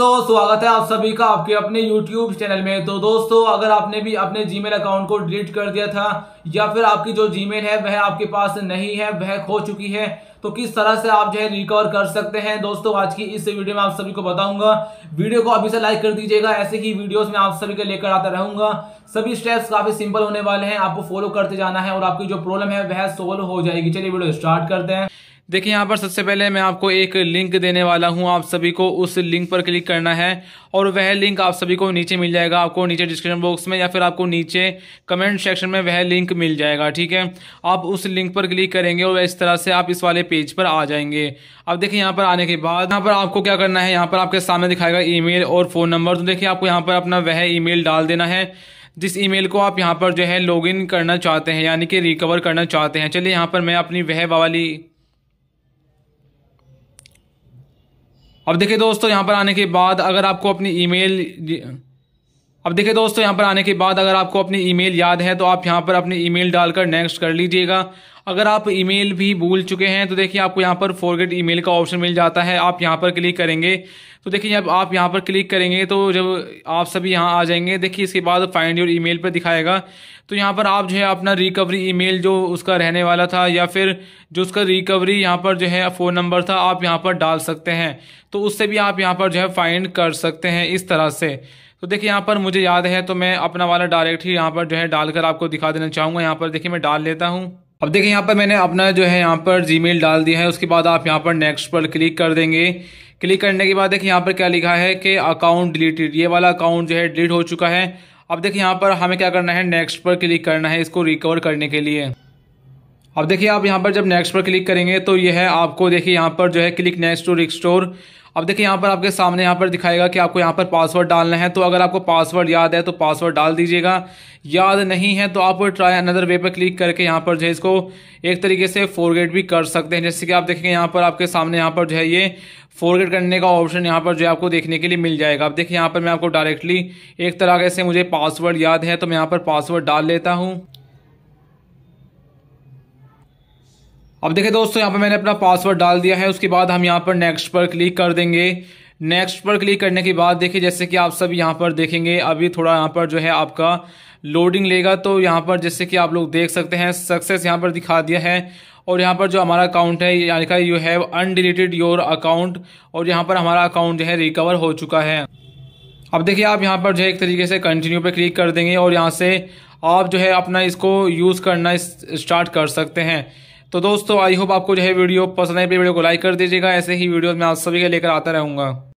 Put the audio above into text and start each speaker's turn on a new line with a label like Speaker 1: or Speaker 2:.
Speaker 1: तो स्वागत है आप सभी का आपके अपने YouTube चैनल में तो दोस्तों अगर आपने भी अपने Gmail अकाउंट को डिलीट कर दिया था या फिर आपकी जो Gmail है वह आपके पास नहीं है वह खो चुकी है तो किस तरह से आप जो है रिकवर कर सकते हैं दोस्तों आज की इस वीडियो में आप सभी को बताऊंगा वीडियो को अभी से लाइक कर दीजिएगा ऐसे ही वीडियोस में आप सभी के लेकर आता रहूंगा सभी स्टेप्स काफी सिंपल होने वाले हैं आपको फॉलो करते जाना है और आपकी जो प्रॉब्लम है वह सोल्व हो जाएगी चलिए वीडियो स्टार्ट करते हैं देखिए यहाँ पर सबसे पहले मैं आपको एक लिंक देने वाला हूँ आप सभी को उस लिंक पर क्लिक करना है और वह लिंक आप सभी को नीचे मिल जाएगा आपको नीचे डिस्क्रिप्शन बॉक्स में या फिर आपको नीचे कमेंट सेक्शन में वह लिंक मिल जाएगा ठीक है आप उस लिंक पर क्लिक करेंगे और इस तरह से आप इस वाले पेज पर आ जाएंगे अब देखिए यहाँ पर आने के बाद यहाँ पर आपको क्या करना है यहाँ पर आपके सामने दिखाएगा ई और फ़ोन नंबर तो देखिए आपको यहाँ पर अपना वह ई डाल देना है जिस ईमेल को आप यहाँ पर जो है लॉगिन करना चाहते हैं यानी कि रिकवर करना चाहते हैं चलिए यहाँ पर मैं अपनी वह वाली अब देखिए दोस्तों यहाँ पर आने के बाद अगर आपको अपनी ईमेल अब देखिए दोस्तों यहाँ पर आने के बाद अगर आपको अपनी ईमेल याद है तो आप यहाँ पर अपनी ईमेल डालकर नेक्स्ट कर लीजिएगा अगर आप ईमेल भी भूल चुके हैं तो देखिए आपको यहाँ पर फॉरगेट ईमेल का ऑप्शन मिल जाता है आप यहाँ पर क्लिक करेंगे तो देखिए जब आप यहाँ पर क्लिक करेंगे तो जब आप सभी यहाँ आ जाएंगे देखिए इसके बाद फाइंड योर ईमेल पर दिखाएगा तो यहाँ पर आप जो है अपना रिकवरी ईमेल जो उसका रहने वाला था या फिर जो उसका रिकवरी यहाँ पर जो है फ़ोन नंबर था आप यहाँ पर डाल सकते हैं तो उससे भी आप यहाँ पर जो है फाइंड कर सकते हैं इस तरह से तो देखिए यहाँ पर मुझे याद है तो मैं अपना वाला डायरेक्ट ही यहाँ पर जो है डालकर आपको दिखा देना चाहूँगा यहाँ पर देखिए मैं डाल लेता हूँ अब देखिए यहाँ पर मैंने अपना जो है यहाँ पर जी डाल दिया है उसके बाद आप यहाँ पर नेक्स्ट पर क्लिक कर देंगे क्लिक करने के बाद देखिए यहाँ पर क्या लिखा है कि अकाउंट डिलीटेड ये वाला अकाउंट जो है डिलीट हो चुका है अब देखिए यहाँ पर हमें क्या करना है नेक्स्ट पर क्लिक करना है इसको रिकवर करने के लिए अब देखिए आप यहाँ पर जब नेक्स्ट पर क्लिक करेंगे तो यह है आपको देखिए यहाँ पर जो है क्लिक नेक्स्ट टू रिस्टोर अब देखिए यहाँ पर आपके सामने यहाँ पर दिखाएगा कि आपको यहाँ पर पासवर्ड डालना है तो अगर आपको पासवर्ड याद है तो पासवर्ड डाल दीजिएगा याद नहीं है तो आप ट्राई अनदर वे पर क्लिक करके यहाँ पर जो है इसको एक तरीके से फॉरगेट भी कर सकते हैं जैसे कि आप देखेंगे यहाँ पर आपके सामने यहाँ पर जो है ये फॉरगेट करने का ऑप्शन यहाँ पर जो है आपको देखने के लिए मिल जाएगा अब देखिए यहाँ पर मैं आपको डायरेक्टली एक तरह से मुझे पासवर्ड याद है तो मैं यहाँ पर पासवर्ड डाल लेता हूँ अब देखिए दोस्तों यहाँ पर मैंने अपना पासवर्ड डाल दिया है उसके बाद हम यहाँ पर नेक्स्ट पर क्लिक कर देंगे नेक्स्ट पर क्लिक करने के बाद देखिए जैसे कि आप सब यहाँ पर देखेंगे अभी थोड़ा यहाँ पर जो है आपका लोडिंग लेगा तो यहाँ पर जैसे कि आप लोग देख सकते हैं सक्सेस यहाँ पर दिखा दिया है और यहाँ पर जो हमारा अकाउंट है यहाँ लिखा you have undeleted your account और यहाँ पर हमारा अकाउंट जो है रिकवर हो चुका है अब देखिए आप यहाँ पर जो है एक तरीके से कंटिन्यू पर क्लिक कर देंगे और यहाँ से आप जो है अपना इसको यूज़ करना स्टार्ट कर सकते हैं तो दोस्तों आई होप आपको जो है वीडियो पसंद है वीडियो को लाइक कर दीजिएगा ऐसे ही वीडियो मैं आप सभी के लेकर आता रहूँगा